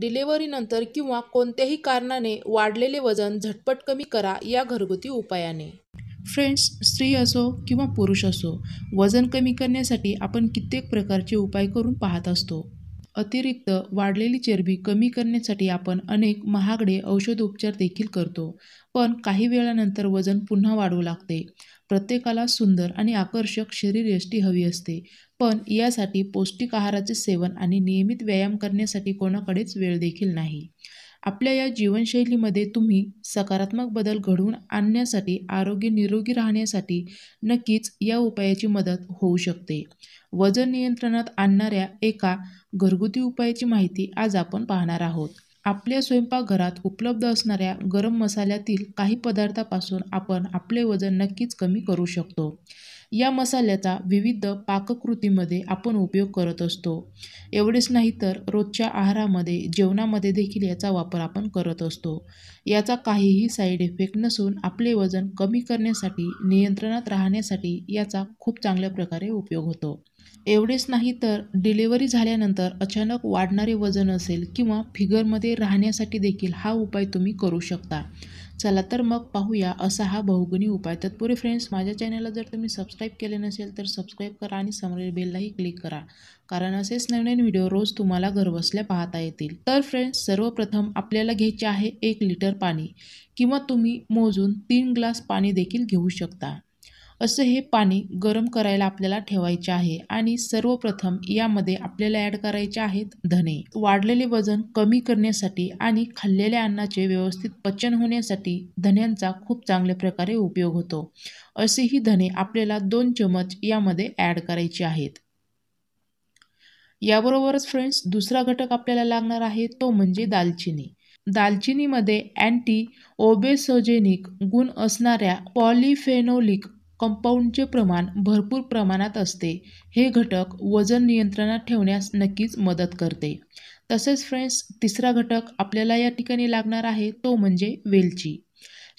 डिलेवरीनंतर किंवा कोणत्याही कारणाने वाढलेले वजन झटपट कमी करा या घरगुती उपायाने फ्रेंड्स स्त्री असो किंवा पुरुष असो वजन कमी करण्यासाठी आपण कित्येक प्रकारचे उपाय करून पाहत असतो अतिरिक्त वाढलेली चरबी कमी करण्यासाठी आपण अनेक महागडे औषधोपचार देखील करतो पण काही वेळानंतर वजन पुन्हा वाढू लागते प्रत्येकाला सुंदर आणि आकर्षक शरीरयष्टी हवी असते पण यासाठी पौष्टिक आहाराचे सेवन आणि नियमित व्यायाम करण्यासाठी कोणाकडेच वेळ देखील नाही आपल्या या जीवनशैलीमध्ये तुम्ही सकारात्मक बदल घडवून आणण्यासाठी आरोग्य निरोगी राहण्यासाठी नक्कीच या उपायाची मदत होऊ शकते वजन नियंत्रणात आणणाऱ्या एका घरगुती उपायाची माहिती आज आपण पाहणार आहोत आपल्या स्वयंपाकघरात उपलब्ध असणाऱ्या गरम मसाल्यातील काही पदार्थापासून आपण आपले वजन नक्कीच कमी करू शकतो या मसाल्याचा विविध पाककृतीमध्ये आपण उपयोग करत असतो एवढेच नाही तर रोजच्या आहारामध्ये जेवणामध्ये देखील याचा वापर आपण करत असतो याचा काहीही साईड इफेक्ट नसून आपले वजन कमी करण्यासाठी नियंत्रणात राहण्यासाठी याचा खूप चांगल्या प्रकारे उपयोग होतो एवढेच नाही तर डिलेवरी झाल्यानंतर अचानक वाढणारे वजन असेल किंवा फिगरमध्ये राहण्यासाठी देखील हा उपाय तुम्ही करू शकता चला तर मग पाहूया असा हा बहुगुणी उपाय तत्पूर्वी फ्रेंड्स माझ्या चॅनलला जर तुम्ही सबस्क्राईब केले नसेल तर सबस्क्राईब करा आणि समोरील बेललाही क्लिक करा कारण असेच नवीन व्हिडिओ रोज तुम्हाला घरबसल्या पाहता येतील तर फ्रेंड्स सर्वप्रथम आपल्याला घ्यायचे आहे एक लिटर पाणी किंवा तुम्ही मोजून तीन ग्लास पाणी देखील घेऊ शकता असं हे पाणी गरम करायला आपल्याला ठेवायचे आहे आणि सर्वप्रथम यामध्ये आपल्याला ॲड करायचे आहेत धने वाढलेले वजन कमी करण्यासाठी आणि खाल्लेल्या अन्नाचे व्यवस्थित पचन होण्यासाठी धन्यांचा खूप चांगल्या प्रकारे उपयोग होतो असेही धने आपल्याला दोन चमच यामध्ये ॲड करायचे आहेत याबरोबरच फ्रेंड्स दुसरा घटक आपल्याला लागणार आहे तो म्हणजे दालचिनी दालचिनीमध्ये अँटी ओबेसोजेनिक गुण असणाऱ्या पॉलिफेनोलिक कंपाऊंडचे प्रमाण भरपूर प्रमाणात असते हे घटक वजन नियंत्रणात ठेवण्यास नक्कीच मदत करते तसेच फ्रेंड्स तिसरा घटक आपल्याला या ठिकाणी लागणार आहे तो म्हणजे वेलची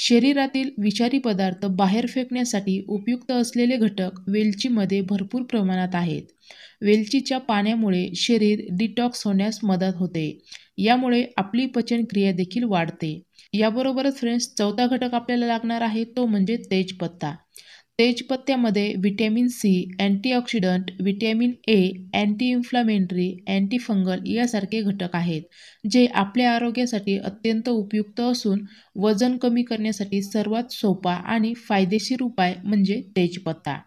शरीरातील विषारी पदार्थ बाहेर फेकण्यासाठी उपयुक्त असलेले घटक वेलचीमध्ये भरपूर प्रमाणात आहेत वेलचीच्या पाण्यामुळे शरीर डिटॉक्स होण्यास मदत होते यामुळे आपली पचनक्रिया देखील वाढते याबरोबरच फ्रेंड्स चौथा घटक आपल्याला लागणार आहे तो म्हणजे तेजपत्ता तेजपत्त्यामध्ये vitamin C antioxidant vitamin A anti inflammatory antifungal यासारखे घटक आहेत जे आपल्या आरोग्यासाठी अत्यंत उपयुक्त असून वजन कमी करण्यासाठी सर्वात सोपा आणि फायदेशीर उपाय म्हणजे तेजपत्ता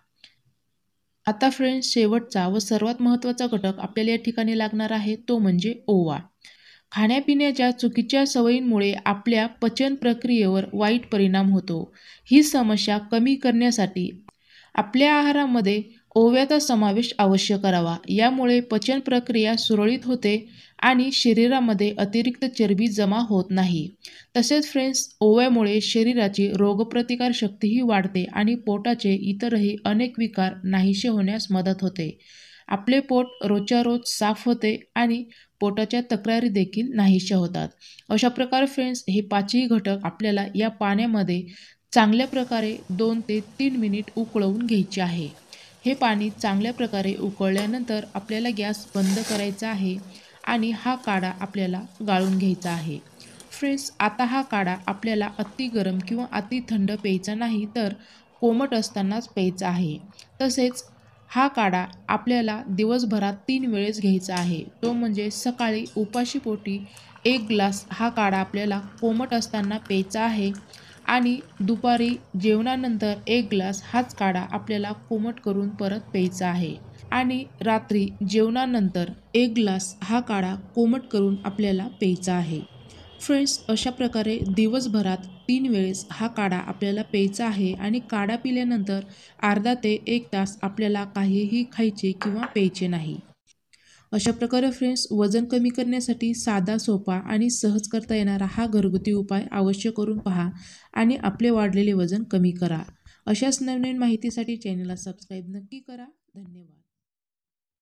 आता फ्रेंड्स शेवटचा व सर्वात महत्त्वाचा घटक आपल्याला या ठिकाणी लागणार आहे तो म्हणजे ओवा खाण्यापिण्याच्या चुकीच्या सवयींमुळे आपल्या पचन प्रक्रियेवर वाईट परिणाम होतो ही समस्या कमी करण्यासाठी आपल्या आहारामध्ये ओव्याचा समावेश अवश्य करावा यामुळे पचन प्रक्रिया सुरळीत होते आणि शरीरामध्ये अतिरिक्त चरबी जमा होत नाही तसेच फ्रेंड्स ओव्यामुळे शरीराची रोगप्रतिकार शक्तीही वाढते आणि पोटाचे इतरही अनेक विकार नाहीसे होण्यास मदत होते आपले पोट रोजच्या रोज साफ होते आणि पोटाच्या तक्रारी देखील नाहीशा होतात अशा प्रकारे फ्रेंड्स हे पाचही घटक आपल्याला या पाण्यामध्ये चांगल्या प्रकारे दोन ते तीन मिनिट उकळवून घ्यायचे आहे हे पाणी चांगल्या प्रकारे उकळल्यानंतर आपल्याला गॅस बंद करायचा आहे आणि हा काढा आपल्याला गाळून घ्यायचा आहे फ्रेंड्स आता हा काढा आपल्याला अति गरम किंवा अति थंड प्यायचा नाही तर कोमट असतानाच प्यायचा आहे तसेच हा काढा आपल्याला दिवसभरात तीन वेळेस घ्यायचा आहे तो म्हणजे सकाळी उपाशीपोटी एक ग्लास हा काढा आपल्याला कोमट असताना प्यायचा आहे आणि दुपारी जेवणानंतर एक ग्लास हाच काढा आपल्याला कोमट करून परत प्यायचा आहे आणि रात्री जेवणानंतर एक ग्लास हा काढा कोमट करून आपल्याला प्यायचा आहे फ्रेंड्स अशा प्रकारे दिवसभरात तीन वेळेस हा काढा आपल्याला प्यायचा आहे आणि काढा पिल्यानंतर अर्धा ते एक तास आपल्याला काहीही खायचे किंवा प्यायचे नाही अशा प्रकारे फ्रेंड्स वजन कमी करण्यासाठी साधा सोपा आणि सहज करता येणारा हा घरगुती उपाय अवश्य करून पहा आणि आपले वाढलेले वजन कमी करा अशाच नवनवीन माहितीसाठी चॅनलला सबस्क्राईब नक्की करा धन्यवाद